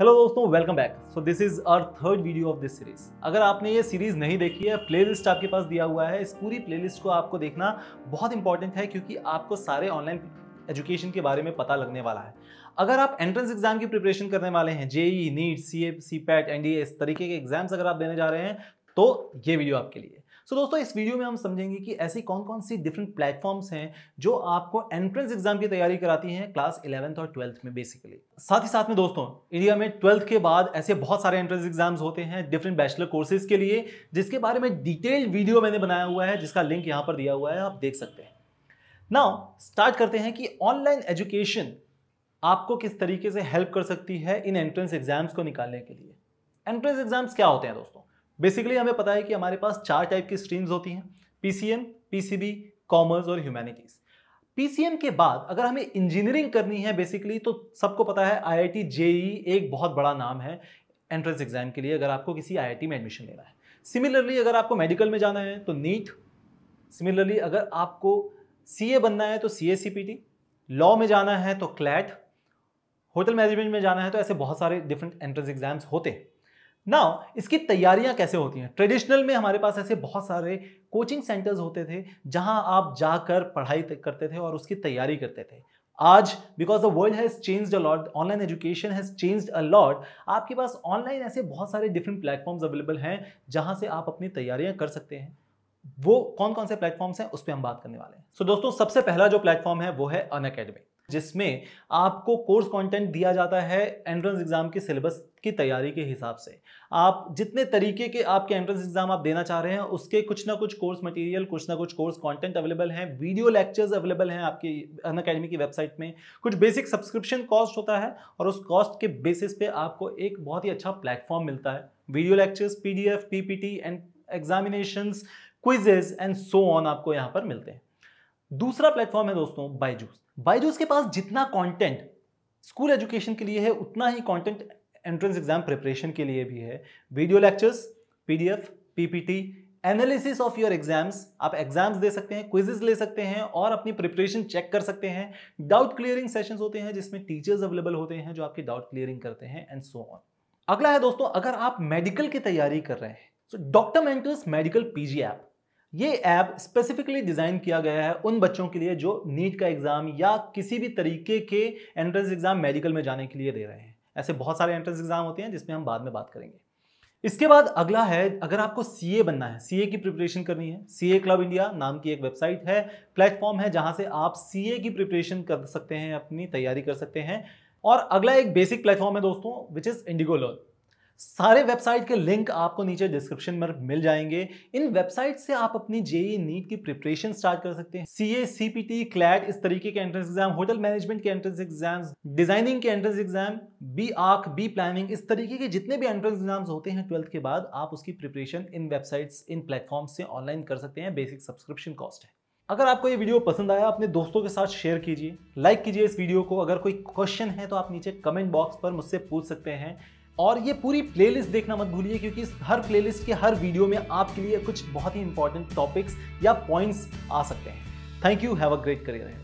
hello दोस्तों welcome back so this is our third video of this series अगर आपने ये सीरीज नहीं देखी है प्लेलिस्ट आपके पास दिया हुआ है इस पूरी प्लेलिस्ट को आपको देखना बहुत इंपॉर्टेंट है क्योंकि आपको सारे ऑनलाइन एजुकेशन के बारे में पता लगने वाला है अगर आप एंट्रेंस एग्जाम की प्रिपरेशन करने वाले हैं JEE NEET C A C PAT N D इस तरीके के एग्जाम्स अगर आप देने जा रहे हैं तो ये वीडियो आपके लिए सो so, दोस्तों इस वीडियो में हम समझेंगे कि ऐसी कौन कौन सी डिफरेंट प्लेटफॉर्म्स हैं जो आपको एंट्रेंस एग्जाम की तैयारी कराती हैं क्लास इलेवंथ और ट्वेल्थ में बेसिकली साथ ही साथ में दोस्तों इंडिया में ट्वेल्थ के बाद ऐसे बहुत सारे एंट्रेंस एग्जाम्स होते हैं डिफरेंट बैचलर कोर्सेज के लिए जिसके बारे में डिटेल्ड वीडियो मैंने बनाया हुआ है जिसका लिंक यहाँ पर दिया हुआ है आप देख सकते हैं नाउ स्टार्ट करते हैं कि ऑनलाइन एजुकेशन आपको किस तरीके से हेल्प कर सकती है इन एंट्रेंस एग्जाम्स को निकालने के लिए एंट्रेंस एग्जाम्स क्या होते हैं दोस्तों बेसिकली हमें पता है कि हमारे पास चार टाइप की स्ट्रीम्स होती हैं पीसीएम पीसीबी कॉमर्स और ह्यूमैनिटीज़ पीसीएम के बाद अगर हमें इंजीनियरिंग करनी है बेसिकली तो सबको पता है आईआईटी जेई e, एक बहुत बड़ा नाम है एंट्रेंस एग्जाम के लिए अगर आपको किसी आईआईटी में एडमिशन लेना है सिमिलरली अगर आपको मेडिकल में जाना है तो नीट सिमिलरली अगर आपको सीए बनना है तो सीएसीपीटी लॉ में जाना है तो क्लैट होटल मैनेजमेंट में जाना है तो ऐसे बहुत सारे डिफरेंट एंट्रेंस एग्जाम्स होते हैं नाउ इसकी तैयारियां कैसे होती हैं ट्रेडिशनल में हमारे पास ऐसे बहुत सारे कोचिंग सेंटर्स होते थे जहां आप जाकर पढ़ाई करते थे और उसकी तैयारी करते थे आज because the world has change a lot online education has change a lot आपके पास ऑनलाइन ऐसे बहुत सारे डिफरेंट प्लेटफॉर्म्स अवेलेबल हैं जहां से आप अपनी तैयारियां कर सकते हैं वो कौन कौन से प्लेटफॉर्म्स हैं उस पर हम बात करने वाले हैं सो so, दोस्तों सबसे पहला जो प्लेटफॉर्म है वो है अन अकेडमी जिसमें आपको कोर्स कंटेंट दिया जाता है एंट्रेंस एग्ज़ाम के सिलेबस की तैयारी के हिसाब से आप जितने तरीके के आपके एंट्रेंस एग्ज़ाम आप देना चाह रहे हैं उसके कुछ ना कुछ कोर्स मटेरियल कुछ ना कुछ कोर्स कंटेंट अवेलेबल हैं वीडियो लेक्चर्स अवेलेबल हैं आपकी अन अकेडमी की वेबसाइट में कुछ बेसिक सब्सक्रिप्शन कॉस्ट होता है और उस कॉस्ट के बेसिस पे आपको एक बहुत ही अच्छा प्लेटफॉर्म मिलता है video lectures P D F P P T and examination quizzes and so on आपको यहाँ पर मिलते हैं दूसरा प्लेटफॉर्म है दोस्तों बायजूस बायजूस के पास जितना कंटेंट स्कूल एजुकेशन के लिए है उतना ही कंटेंट एंट्रेंस एग्जाम प्रिपरेशन के लिए भी है video lectures PDF PPT analysis of your exams आप एग्जाम्स दे सकते हैं क्विजेज ले सकते हैं और अपनी प्रिपरेशन चेक कर सकते हैं डाउट क्लियरिंग सेशंस होते हैं जिसमें टीचर्स अवेलेबल होते हैं जो आपके डाउट क्लियरिंग करते हैं एंड सो ऑन अगला है दोस्तों अगर आप मेडिकल की तैयारी कर रहे हैं so doctor mentors medical PG app ये ऐप स्पेसिफिकली डिज़ाइन किया गया है उन बच्चों के लिए जो नीट का एग्ज़ाम या किसी भी तरीके के एंट्रेंस एग्ज़ाम मेडिकल में जाने के लिए दे रहे हैं ऐसे बहुत सारे एंट्रेंस एग्ज़ाम होते हैं जिसमें हम बाद में बात करेंगे इसके बाद अगला है अगर आपको सी बनना है सी की प्रिपरेशन करनी है ए क्लब इंडिया नाम की एक वेबसाइट है प्लेटफॉर्म है जहां से आप सी की प्रिपरेशन कर सकते हैं अपनी तैयारी कर सकते हैं और अगला एक बेसिक प्लेटफॉर्म है दोस्तों विच इज़ इंडिगो लर्न सारे वेबसाइट के लिंक आपको नीचे डिस्क्रिप्शन में मिल जाएंगे इन वेबसाइट से आप अपनी जेई नीट की प्रिपरेशन स्टार्ट कर सकते हैं C A C P T CLAT इस तरीके के एंट्रेंस एग्जाम होटल मैनेजमेंट के एंट्रेंस एग्जाम डिजाइनिंग के entrance exam B Arch B planning इस तरीके के जितने भी एंट्रेंस एग्जाम्स होते हैं ट्वेल्थ के बाद आप उसकी प्रिपरेशन इन वेबसाइट्स इन प्लेटफॉर्म से ऑनलाइन कर सकते हैं बेसिक सब्सक्रिप्शन कॉस्ट है अगर आपको ये वीडियो पसंद आया अपने दोस्तों के साथ शेयर कीजिए लाइक कीजिए इस वीडियो को अगर कोई क्वेश्चन है तो आप नीचे कमेंट बॉक्स पर मुझसे पूछ सकते हैं और ये पूरी प्लेलिस्ट देखना मत भूलिए क्योंकि इस हर प्लेलिस्ट के हर वीडियो में आपके लिए कुछ बहुत ही इंपॉर्टेंट टॉपिक्स या पॉइंट्स आ सकते हैं thank you have a great career